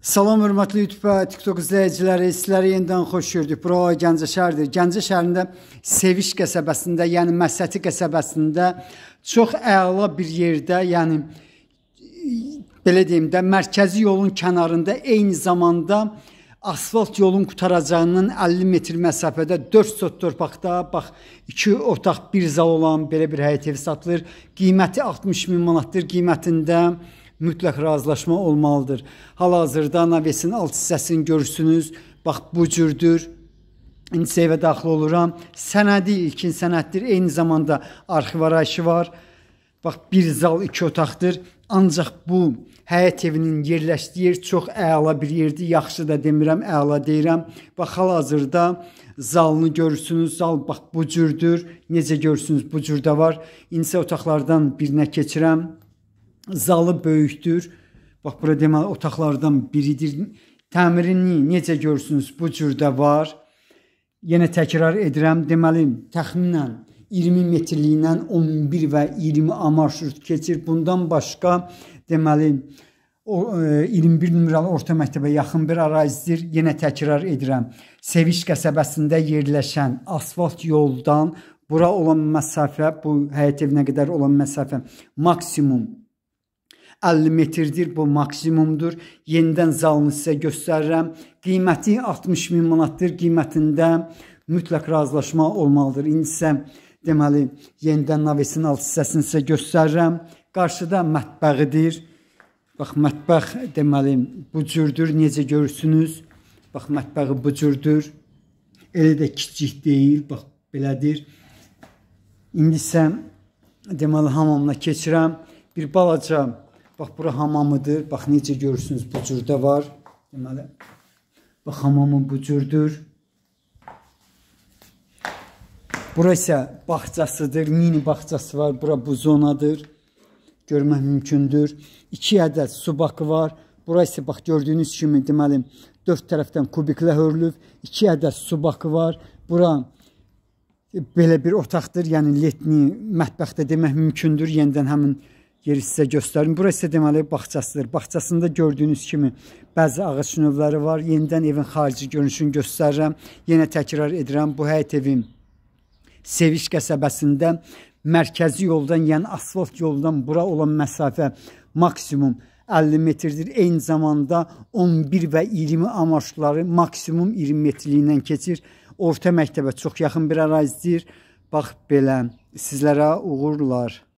Salam hörmətli YouTube və TikTok izləyiciləri, sizlərə yenidən xoş gördük. Bura Gəncə şəhəridir. Gəncə şəhərində Seviş qəsəbəsində, yəni Məsəti qəsəbəsində çox əla bir yerdə, yəni belə deyim də, mərkəzi yolun kənarında eyni zamanda asfalt yolun qutaracağının 50 metr məsafədə 4 sot torpaqda, bax, 2 otaq, 1 zal olan belə bir həyət evi satılır. Qiyməti 60 min manatdır qiymətində mütləq razılaşma olmalıdır. Hal-hazırda navesin alt hissəsini görürsünüz. Bax bu cürdür. İndi evə daxil oluram. Sənədi ilkin sənəddir. Eyni zamanda arxiv arayışı var. Bax bir zal, iki otaqdır. Ancaq bu həyət evinin yerləşdiyi yer çox əla bir yerdir. Yaxşı da demirəm, əla deyirəm. Bax hal-hazırda zalını görürsünüz. Zal bax bu cürdür. Necə görürsünüz, bu cürdə var. İndi otaqlardan birinə keçirəm zalı böyükdür. Bax bura deməli otaqlardan biridir. Təmirini necə görürsünüz? Bu cür də var. Yenə təkrar edirəm, deməli təxminən 20 metrliyindən 11 və 20 marşrut keçir. Bundan başqa deməli o 21 e, nömrəli orta məktəbə yaxın bir ərazidir. Yenə təkrar edirəm. Seviş qəsəbəsində yerləşən asfalt yoldan bura olan məsafə, bu həyət evinə qədər olan məsafə maksimum 50 metrdir, bu maksimumdur. Yenidən zalını sizə göstərirəm. Qiyməti 60 min manatdır, qiymətində mütləq razılaşma olmalıdır. İndi isə deməli yenidən navesin alt hissəsini sizə göstərirəm. Qarşıda mətbəxidir. Bax mətbəx deməli bu cürdür, necə görürsünüz. Bax mətbəxi bu cürdür. Elə də kiçik deyil, bax belədir. İndi isə deməli hamamına keçirəm. Bir balaca Bax, bura hamamıdır. Bax, necə görürsünüz, bu cürdə var. Deməli, bax, hamamı bu cürdür. Bura isə baxçasıdır, mini baxçası var. Bura bu zonadır. Görmək mümkündür. İki ədəd su bakı var. Bura isə, bax, gördüyünüz kimi, deməli, dörd tərəfdən kubiklə hörülüb. İki ədəd su bakı var. Bura e, belə bir otaqdır. Yəni, letni mətbəxtə demək mümkündür. Yenidən həmin mətbəxtə yeri sizə göstərim. Burası isə deməli bağçasıdır. Bağçasında gördüyünüz kimi bəzi ağac növləri var. Yenidən evin xarici görünüşünü göstərirəm. Yenə təkrar edirəm. Bu həyət evin Seviş qəsəbəsində mərkəzi yoldan, yəni asfalt yoldan bura olan məsafə maksimum 50 metrdir. Eyni zamanda 11 və 20 amaçları maksimum 20 metrliyindən keçir. Orta məktəbə çox yaxın bir ərazidir. Bax belə sizlərə uğurlar.